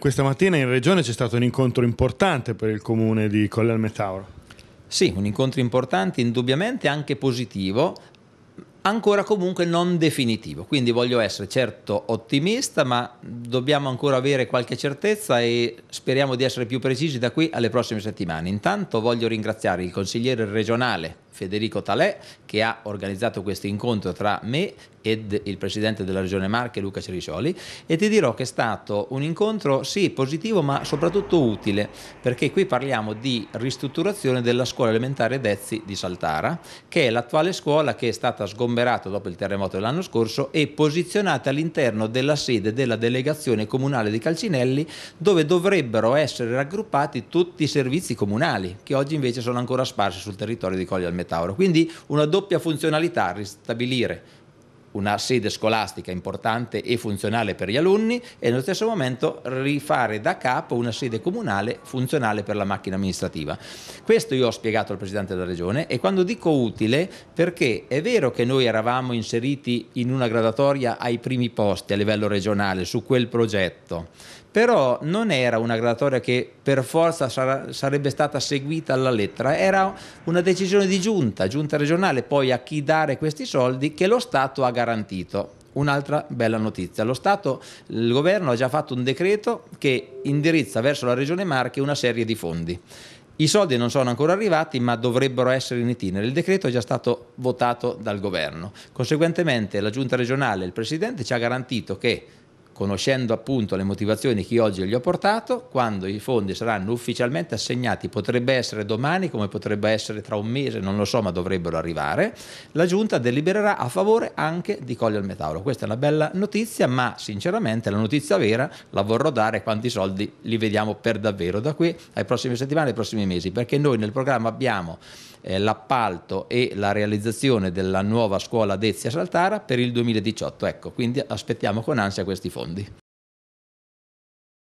Questa mattina in Regione c'è stato un incontro importante per il comune di Colle al Metauro. Sì, un incontro importante, indubbiamente anche positivo, ancora comunque non definitivo. Quindi voglio essere certo ottimista, ma dobbiamo ancora avere qualche certezza e speriamo di essere più precisi da qui alle prossime settimane. Intanto voglio ringraziare il consigliere regionale Federico Talè che ha organizzato questo incontro tra me ed il presidente della regione Marche Luca Ceriscioli e ti dirò che è stato un incontro sì positivo ma soprattutto utile perché qui parliamo di ristrutturazione della scuola elementare Dezzi di Saltara che è l'attuale scuola che è stata sgomberata dopo il terremoto dell'anno scorso e posizionata all'interno della sede della delegazione comunale di Calcinelli dove dovrebbero essere raggruppati tutti i servizi comunali che oggi invece sono ancora sparsi sul territorio di Colle al Metauro. Quindi una doppia funzionalità, ristabilire una sede scolastica importante e funzionale per gli alunni e nello stesso momento rifare da capo una sede comunale funzionale per la macchina amministrativa. Questo io ho spiegato al Presidente della Regione e quando dico utile perché è vero che noi eravamo inseriti in una gradatoria ai primi posti a livello regionale su quel progetto, però non era una gradatoria che per forza sar- sarebbe stata seguita alla lettera, era una decisione di giunta, giunta regionale, poi a chi dare questi soldi che lo Stato ha garantito. Un'altra bella notizia, lo Stato, il governo ha già fatto un decreto che indirizza verso la Regione Marche una serie di fondi. I soldi non sono ancora arrivati, ma dovrebbero essere in itinere. Il decreto è già stato votato dal governo. Conseguentemente la Giunta regionale e il Presidente ci ha garantito che conoscendo appunto le motivazioni che oggi gli ho portato, quando i fondi saranno ufficialmente assegnati, potrebbe essere domani, come potrebbe essere tra un mese, non lo so, ma dovrebbero arrivare, la Giunta delibererà a favore anche di Coglio al Metauro. Questa è una bella notizia, ma sinceramente la notizia vera la vorrò dare quanti soldi li vediamo per davvero da qui ai prossimi settimane, ai prossimi mesi, perché noi nel programma abbiamo eh, l'appalto e la realizzazione della nuova scuola Dezia Saltara per il 2018. Ecco, quindi aspettiamo con ansia questi fondi. de...